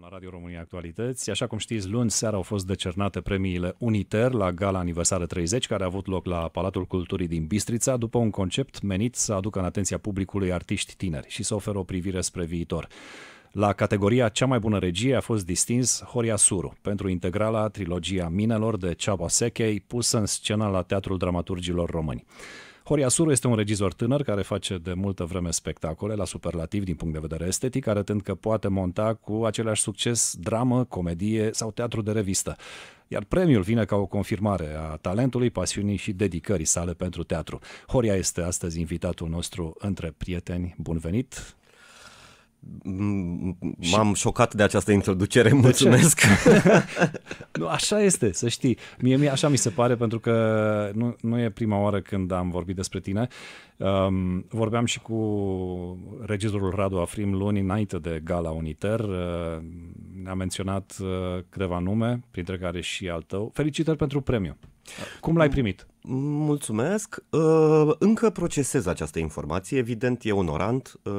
la Radio România Actualități. Așa cum știți, luni seara au fost decernate premiile Uniter la gala aniversară 30, care a avut loc la Palatul Culturii din Bistrița, după un concept menit să aducă în atenția publicului artiști tineri și să oferă o privire spre viitor. La categoria cea mai bună regie a fost distins Horia Suru pentru integrala trilogia Minelor de Ceaba Sechei, pusă în scenă la Teatrul Dramaturgilor Români. Horia Suru este un regizor tânăr care face de multă vreme spectacole la superlativ din punct de vedere estetic, arătând că poate monta cu același succes dramă, comedie sau teatru de revistă iar premiul vine ca o confirmare a talentului, pasiunii și dedicării sale pentru teatru. Horia este astăzi invitatul nostru între prieteni. Bun venit! M-am șocat de această introducere, mulțumesc. nu, așa este, să știi. Mie, mie așa mi se pare, pentru că nu, nu e prima oară când am vorbit despre tine. Um, vorbeam și cu regizorul Radu Afrim luni înainte de Gala Uniter. Uh, ne-a menționat uh, câteva nume, printre care și al tău. Felicitări pentru premiu. Cum l-ai primit? Mulțumesc. Ă, încă procesez această informație, evident, e onorant. Ă,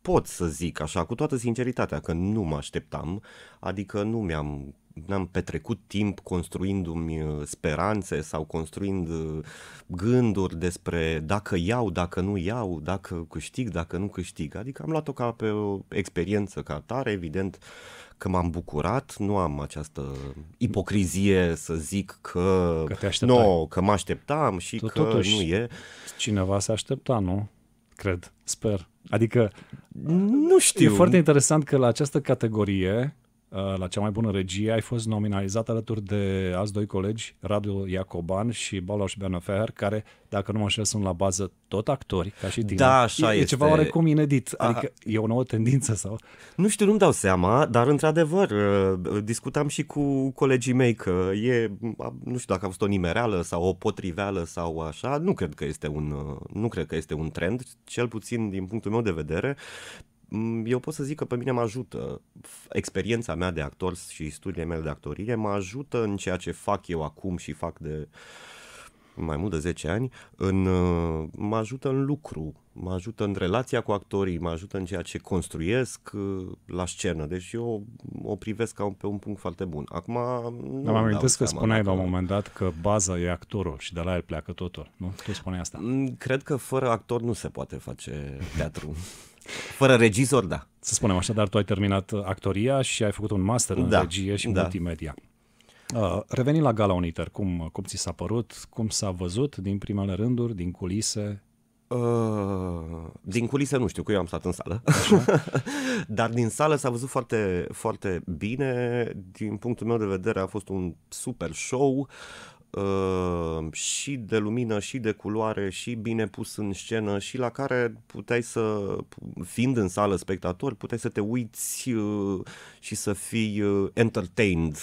pot să zic așa, cu toată sinceritatea, că nu mă așteptam, adică nu mi-am n-am petrecut timp construindu-mi ă, speranțe sau construind gânduri despre dacă iau, dacă nu iau, dacă câștig, dacă nu câștig. Adică am luat-o ca pe o experiență ca tare, evident, uh, că m-am bucurat, nu am această ipocrizie să zic că, că, te no, că mă așteptam și tu, că totuși, nu e. Cineva se aștepta, nu? Cred, sper. Adică, nu știu. E foarte interesant că la această categorie Uh, la cea mai bună regie, ai fost nominalizat alături de azi doi colegi, Radu Iacoban și Balaș Benefer, care, dacă nu mă înșel, sunt la bază tot actori, ca și tine. Da, așa e, este. E ceva oarecum inedit, adică e o nouă tendință sau... Nu știu, nu-mi dau seama, dar într-adevăr, uh, discutam și cu colegii mei că e, nu știu dacă a fost o nimereală sau o potriveală sau așa, nu cred că este un, uh, nu cred că este un trend, cel puțin din punctul meu de vedere, Mm, eu pot să zic că pe mine mă ajută experiența mea de actor și studiile mele de actorie, mă ajută în ceea ce fac eu acum și fac de mai mult de 10 ani, în, uh, mă ajută în lucru, mă ajută în relația cu actorii, mă ajută în ceea ce construiesc uh, la scenă. Deci eu o privesc ca pe un punct foarte bun. Acum... Nu am amintesc că spuneai la un moment dat că baza e actorul și de la el pleacă totul, nu? Tu spuneai asta. Mm, cred că fără actor nu se poate face teatru. Fără regizor, da. Să spunem așa, dar tu ai terminat uh, actoria și ai făcut un master în da, regie și da. multimedia. Reveni uh, revenind la Gala Uniter, cum, uh, cum ți s-a părut, cum s-a văzut din primele rânduri, din culise? Uh, din culise nu știu, că eu am stat în sală. Dar din sală s-a văzut foarte, foarte bine. Din punctul meu de vedere a fost un super show. Ehm, și de lumină, și de culoare, și bine pus în scenă, și la care puteai să, fiind în sală spectator, puteai să te uiți uh, și să fii uh, entertained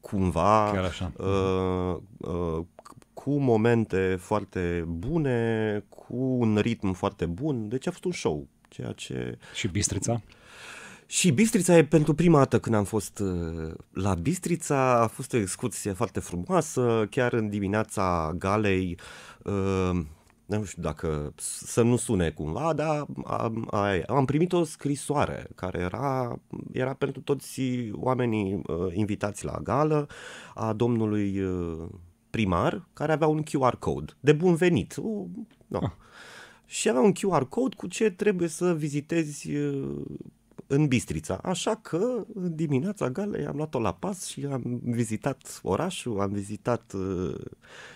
cumva, Chiar așa. Uh, cu momente foarte bune, cu un ritm foarte bun, deci a fost un show, ceea ce... Și Bistrița? Și Bistrița e pentru prima dată când am fost uh, la Bistrița, a fost o excursie foarte frumoasă, chiar în dimineața galei, uh, nu știu dacă să nu sune cumva, dar am, am primit o scrisoare care era, era pentru toți oamenii uh, invitați la gală a domnului uh, primar, care avea un QR code de bun venit. Uh, no. ah. Și avea un QR code cu ce trebuie să vizitezi uh, în Bistrița. Așa că dimineața gale am luat-o la pas și am vizitat orașul, am vizitat uh,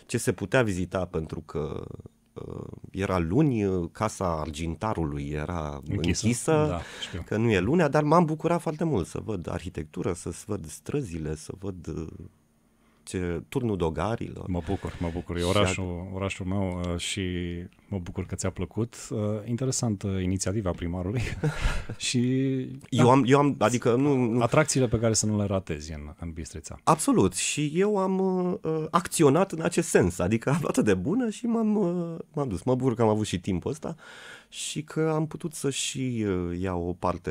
ce se putea vizita pentru că uh, era luni, uh, casa argintarului era închisă, închisă da, că nu e lunea, dar m-am bucurat foarte mult să văd arhitectură, să văd străzile, să văd Uh, turnul dogarilor. Mă bucur, mă bucur. E orașul, orașul meu uh, și mă bucur că ți-a plăcut. Uh, interesantă inițiativa primarului. și da. eu am, eu am, adică nu... Atracțiile pe care să nu le ratezi în, în Bistrița. Absolut. Și eu am uh, acționat în acest sens. Adică am luat de bună și m-am, uh, m-am dus. Mă bucur că am avut și timpul ăsta și că am putut să și uh, iau o parte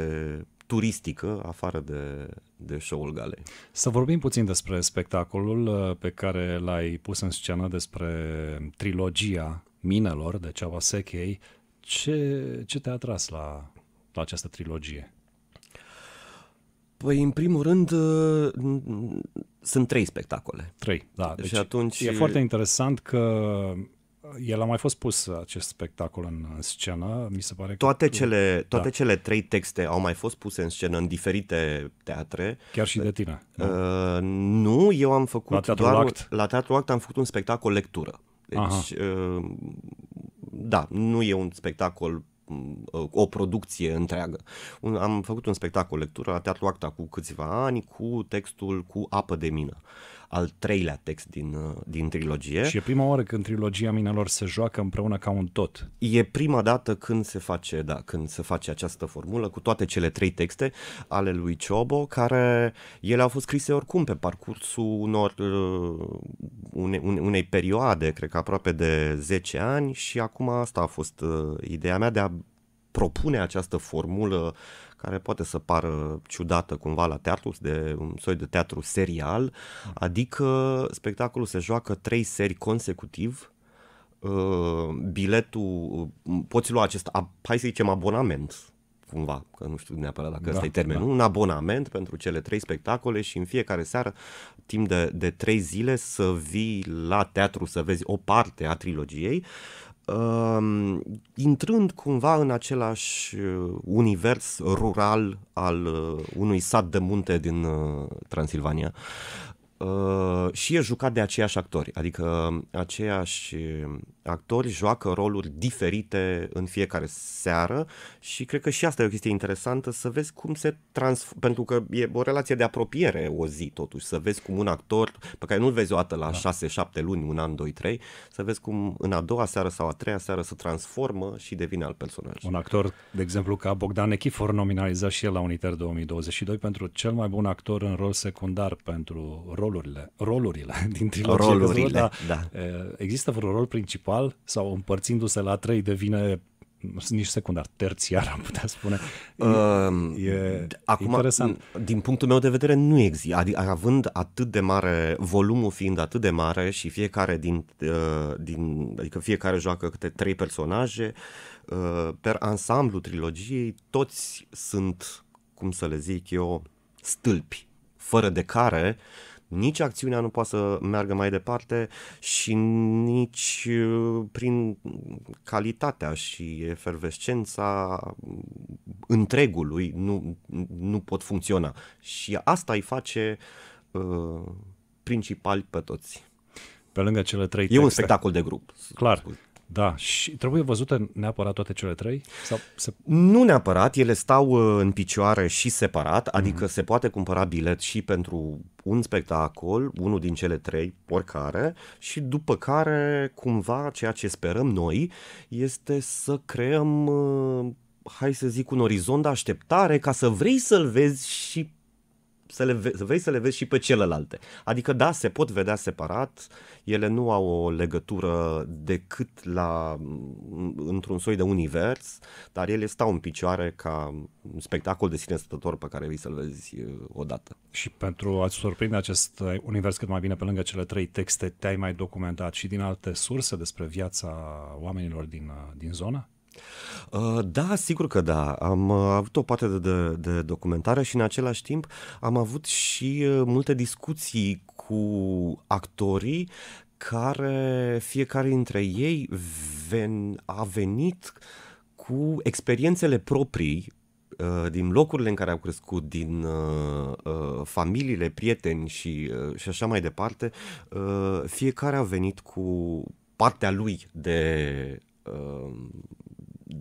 turistică, afară de, de show-ul galei. Să vorbim puțin despre spectacolul uh, pe care l-ai pus în scenă, despre trilogia minelor de Sechei. Ce, ce te-a atras la, la această trilogie? Păi, în primul rând, uh, sunt trei spectacole. Trei, da. Deci și atunci... E foarte interesant că el a mai fost pus acest spectacol în, în scenă, mi se pare toate că... Cele, da. toate da. cele trei texte au mai fost puse în scenă în diferite teatre. Chiar și de tine. Nu, uh, nu eu am făcut la teatru doar... Act. La Teatru Act am făcut un spectacol lectură. Deci, uh, da, nu e un spectacol uh, o producție întreagă. am făcut un spectacol lectură la Teatru Acta cu câțiva ani cu textul cu apă de mină. Uh, al treilea text din, uh, din trilogie. Și e prima oară când trilogia minelor se joacă împreună ca un tot. E prima dată când se face, da, când se face această formulă cu toate cele trei texte ale lui Ciobo, care ele au fost scrise oricum pe parcursul unor, uh, une, une, unei perioade, cred că aproape de 10 ani și acum asta a fost uh, ideea mea de a propune această formulă uh, care poate să pară ciudată cumva la teatru, de un soi de teatru serial, adică spectacolul se joacă trei seri consecutiv, uh, biletul, uh, poți lua acest, hai să zicem, abonament, cumva, că nu știu neapărat dacă da, ăsta e termenul, da. un abonament pentru cele trei spectacole și în fiecare seară, timp de, de trei zile, să vii la teatru să vezi o parte a trilogiei uh, intrând cumva în același uh, univers rural al uh, unui sat de munte din uh, Transilvania, Uh, și e jucat de aceiași actori, adică um, aceiași um, actori joacă roluri diferite în fiecare seară și cred că și asta e o chestie interesantă să vezi cum se transformă, pentru că e o relație de apropiere o zi totuși, să vezi cum un actor pe care nu-l vezi o dată la 6-7 da. luni, un an, 2-3, să vezi cum în a doua seară sau a treia seară se transformă și devine alt personaj. Un actor, de exemplu, ca Bogdan Echifor, nominalizat și el la Uniter 2022 pentru cel mai bun actor în rol secundar pentru rol rolurile, rolurile din trilogie. Rolurile, da, da. Eh, există vreun rol principal sau împărțindu-se la trei devine nici secundar, terțiar am putea spune. Ehm, e, uh, e acum, interesant. Din punctul meu de vedere nu există. Adică având atât de mare, volumul fiind atât de mare și fiecare din, eh, din adică fiecare joacă câte trei personaje, eh, per ansamblu trilogiei, toți sunt, cum să le zic eu, stâlpi, fără de care nici acțiunea nu poate să meargă mai departe și nici uh, prin calitatea și efervescența întregului nu, nu pot funcționa. Și asta îi face uh, principali pe toți. Pe lângă cele trei texte. E un spectacol de grup. Clar. Spus. Da, și trebuie văzute neapărat toate cele trei? Sau se... Nu neapărat, ele stau uh, în picioare și separat, mhm. adică mm-hmm. se poate cumpăra bilet și pentru un spectacol, unul din cele trei, oricare, și după care, cumva, ceea ce sperăm noi este să creăm uh, hai să zic, un orizont de așteptare ca să vrei să-l vezi și să, le ve- să vei să le vezi și pe celelalte. Adică da, se pot vedea separat, ele nu au o legătură decât la într-un soi de univers, dar ele stau în picioare ca un spectacol de sine stătător pe care vei să-l vezi odată. Și pentru a-ți surprinde acest uh, univers cât mai bine pe lângă cele trei texte, te-ai mai documentat și din alte surse despre viața oamenilor din, uh, din zonă? Uh, da, sigur că da. Am uh, avut o parte de, de, de documentare și în același timp am avut și uh, multe discuții cu actorii care fiecare dintre ei ven, a venit cu experiențele proprii din locurile în care au crescut, din uh, familiile, prieteni și, uh, și așa mai departe, fiecare a venit cu partea lui de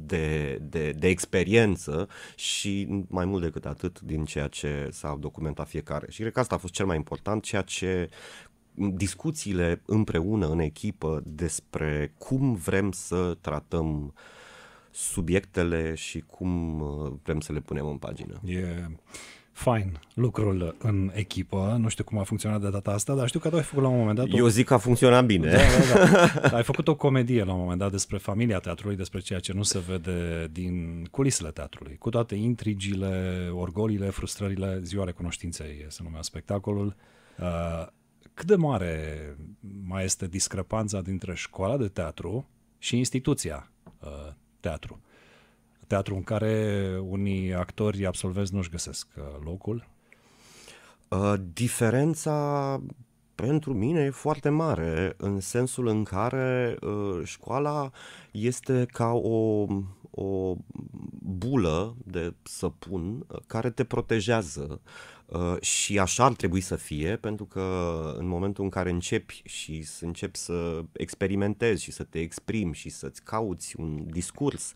de, de, de experiență și mai mult decât atât din ceea ce s-a documentat fiecare. Și cred că asta a fost cel mai important, ceea ce discuțiile împreună în echipă despre cum vrem să tratăm subiectele și cum uh, vrem să le punem în pagină. Yeah fain lucrul în echipă. Nu știu cum a funcționat de data asta, dar știu că tu ai făcut la un moment dat... O... Eu zic că a funcționat bine. Da, da, da. Ai făcut o comedie la un moment dat despre familia teatrului, despre ceea ce nu se vede din culisele teatrului, cu toate intrigile, orgolile, frustrările, ziua recunoștinței se numea spectacolul. Uh, cât de mare mai este discrepanța dintre școala de teatru și instituția uh, teatru? teatru în care unii actori absolvenți nu-și găsesc uh, locul? Uh, diferența pentru mine e foarte mare, în sensul în care uh, școala este ca o, o bulă de săpun care te protejează Uh, și așa ar trebui să fie, pentru că în momentul în care începi și să începi să experimentezi și să te exprimi și să-ți cauți un discurs,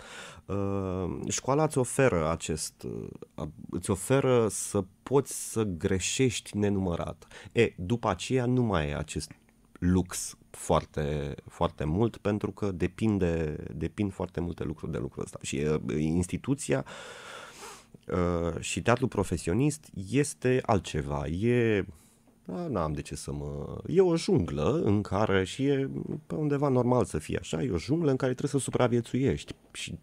uh, școala îți oferă acest, uh, îți oferă să poți să greșești nenumărat. E, după aceea nu mai e acest lux foarte, foarte mult pentru că depinde, depind foarte multe lucruri de lucrul ăsta și instituția uh, Uh, și teatru profesionist este altceva, e n-am de ce să mă... E o junglă în care și e pe undeva normal să fie așa, e o junglă în care trebuie să supraviețuiești și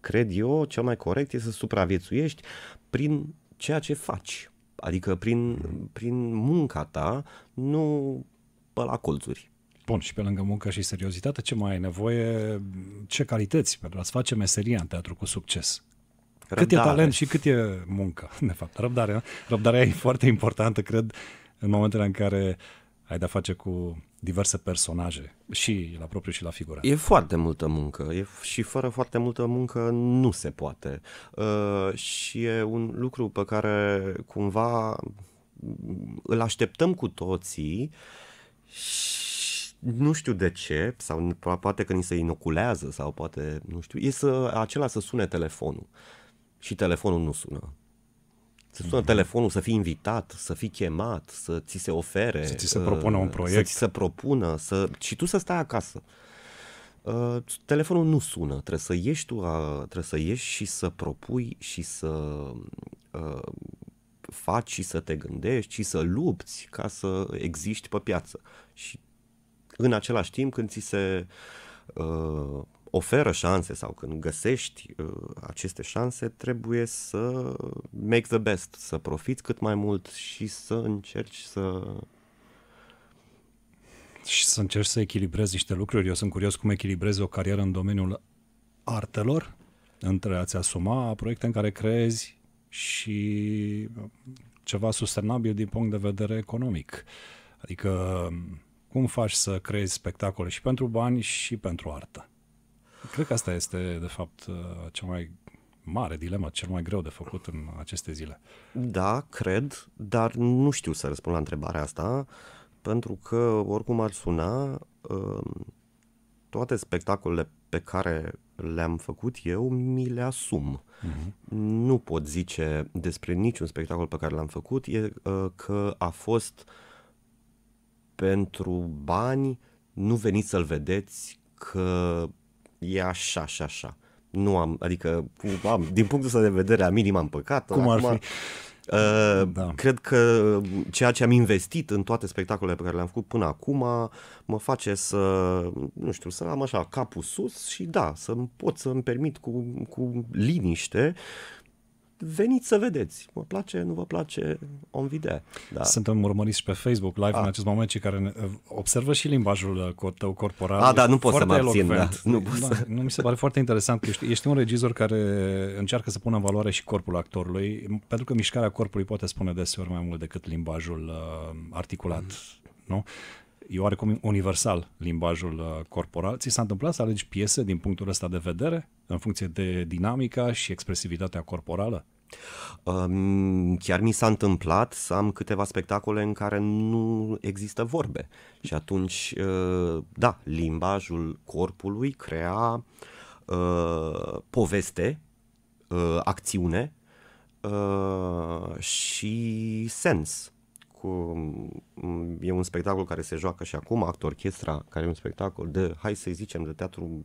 cred eu cel mai corect e să supraviețuiești prin ceea ce faci, adică prin, prin munca ta, nu pe la colțuri. Bun, și pe lângă muncă și seriozitate, ce mai ai nevoie, ce calități pentru a-ți face meseria în teatru cu succes? Răbdare. Cât e talent și cât e muncă, de fapt. Răbdarea, răbdarea e foarte importantă, cred, în momentele în care ai de-a face cu diverse personaje, și la propriu și la figură. E foarte multă muncă e, și fără foarte multă muncă nu se poate. Uh, și e un lucru pe care cumva îl așteptăm cu toții și nu știu de ce, sau poate că ni se inoculează, sau poate, nu știu, e să, acela să sune telefonul. Uh, și telefonul nu sună. Să sună mm-hmm. telefonul, să fii invitat, să fii chemat, să ți se ofere. Să ți se propună un uh, proiect. Să ți se propună să... și tu să stai acasă. Uh, telefonul nu sună, trebuie să ieși tu, a, uh, trebuie să ieși și să propui și să uh, faci și să te gândești și să lupți ca să existi pe piață. Și în același timp când ți se uh, oferă șanse sau când găsești uh, aceste șanse, trebuie să make the best, să profiți cât mai mult și să încerci să și să încerci să echilibrezi niște lucruri. Eu sunt curios cum echilibrezi o carieră în domeniul artelor, între a-ți asuma proiecte în care creezi și uh, ceva sustenabil din punct de vedere economic. Adică cum faci să creezi spectacole și pentru bani și pentru artă? Cred că asta este, de fapt, uh, cea mai mare dilemă, cel mai greu de făcut în aceste zile. Da, cred, dar nu știu să răspund la întrebarea asta, pentru că, oricum ar suna, um, toate spectacolele pe care le-am făcut eu, mi le asum. Uh-huh. Nu pot zice despre niciun spectacol pe care l-am făcut e uh, că a fost pentru bani, nu veniți să-l vedeți, că e așa și așa. Nu am, adică am, din punctul ăsta de vedere am am păcat. Cum acum, ar fi? Uh, da. Cred că ceea ce am investit în toate spectacolele pe care le-am făcut până acum mă face să, nu știu, să am așa capul sus și da, să pot să-mi permit cu, cu liniște veniți să vedeți. Vă place, nu vă place, om vide. Da. Suntem urmăriți și pe Facebook live A. în acest moment, cei care eh, observă și limbajul eh, tău corporal. A, da, nu pot să mă abțin, da. Nu, da, pot da, să... nu mi se pare foarte interesant că ești, ești un regizor care încearcă să pună în valoare și corpul actorului, pentru că mișcarea corpului poate spune deseori mai mult decât limbajul eh, articulat. Mm. Nu? e oarecum universal limbajul uh, corporal. Ți s-a întâmplat să alegi piese din punctul ăsta de vedere, în funcție de dinamica și expresivitatea corporală? Um, chiar mi s-a întâmplat să am câteva spectacole în care nu există vorbe și atunci, uh, da, limbajul corpului crea uh, poveste, acțiune și sens cu... Mm, e un spectacol care se joacă și acum, Act Orchestra, care e un spectacol de, hai să zicem, de teatru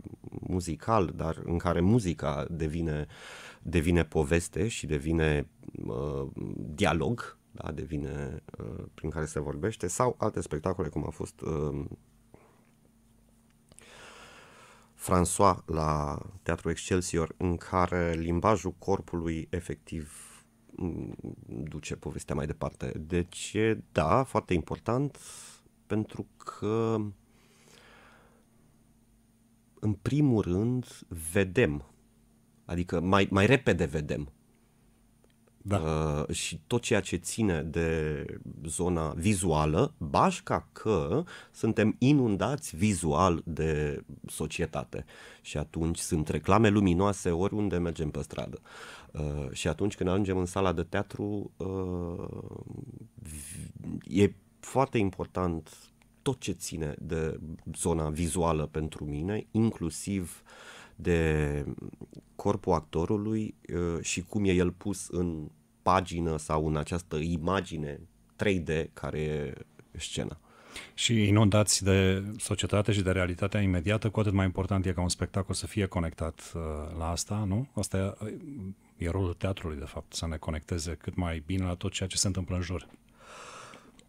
muzical, dar în care muzica devine, devine poveste și devine uh, dialog, da, devine uh, prin care se vorbește, sau alte spectacole, cum a fost uh, François la teatru Excelsior, în care limbajul corpului efectiv duce povestea mai departe. Deci, da, foarte important, pentru că, în primul rând, vedem, adică mai, mai repede vedem da. Uh, și tot ceea ce ține de zona vizuală, bașca că suntem inundați vizual de societate și atunci sunt reclame luminoase oriunde mergem pe stradă. Uh, și atunci când ajungem în sala de teatru, uh, e foarte important tot ce ține de zona vizuală pentru mine, inclusiv uh, de corpul actorului uh, și cum e el pus în pagină sau în această imagine 3D care e scena. Și inundați de societate și de realitatea imediată, cu atât mai important e ca un spectacol să fie conectat uh, la asta, nu? Asta e, uh, e rolul teatrului, de fapt, să ne conecteze cât mai bine la tot ceea ce se întâmplă în jur.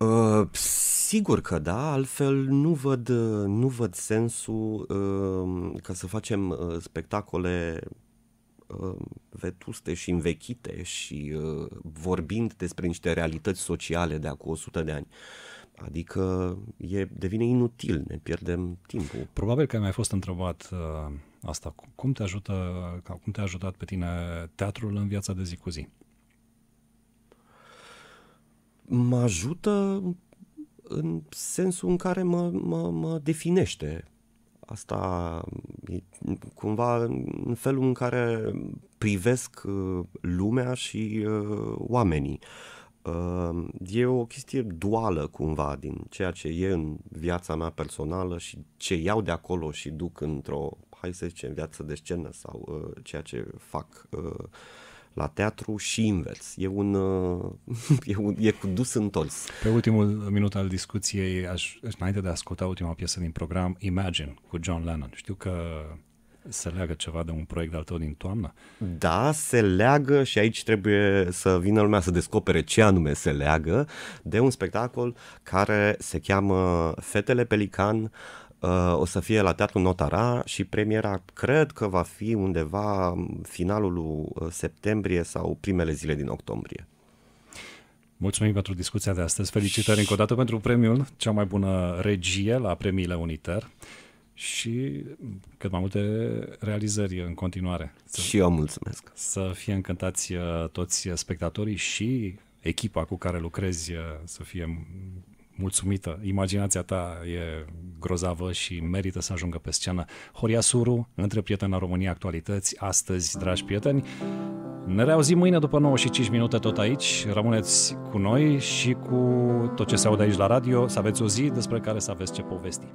Uh, sigur că da, altfel nu văd, ă, nu văd sensul uh, ca să facem uh, spectacole vetuste și învechite și vorbind despre niște realități sociale de acum 100 de ani. Adică e, devine inutil, ne pierdem timpul. Probabil că ai mai fost întrebat uh, asta. Cum te, ajută, cum te-a ajutat pe tine teatrul în viața de zi cu zi? mă ajută în sensul în care mă, mă, mă definește. Asta e cumva în felul în care privesc uh, lumea și uh, oamenii. Uh, e o chestie duală cumva din ceea ce e în viața mea personală și ce iau de acolo și duc într-o, hai să zicem, viață de scenă sau ceea ce fac la teatru și invers. E un, uh, e un e cu dus întors. Pe ultimul minut al discuției, aș, înainte de a asculta ultima piesă din program, Imagine cu John Lennon. Știu că se leagă ceva de un proiect al tău din toamnă? Da, se leagă și aici trebuie să vină lumea să descopere ce anume se leagă de un spectacol care se cheamă Fetele Pelican, Uh, o să fie la Teatrul Notara și premiera cred că va fi undeva finalul uh, septembrie sau primele zile din octombrie. Mulțumim pentru discuția de astăzi. Felicitări și... încă o dată pentru premiul, cea mai bună regie la premiile Uniter și cât mai multe realizări în continuare. Să, și eu mulțumesc. Să fie încântați uh, toți spectatorii și echipa cu care lucrezi să fie mulțumită, imaginația ta e grozavă și merită să ajungă pe scenă. Horia Suru, între prietena România Actualități, astăzi, dragi prieteni, ne reauzim mâine după 95 și minute tot aici. Rămâneți cu noi și cu tot ce se aude aici la radio, să aveți o zi despre care să aveți ce povesti.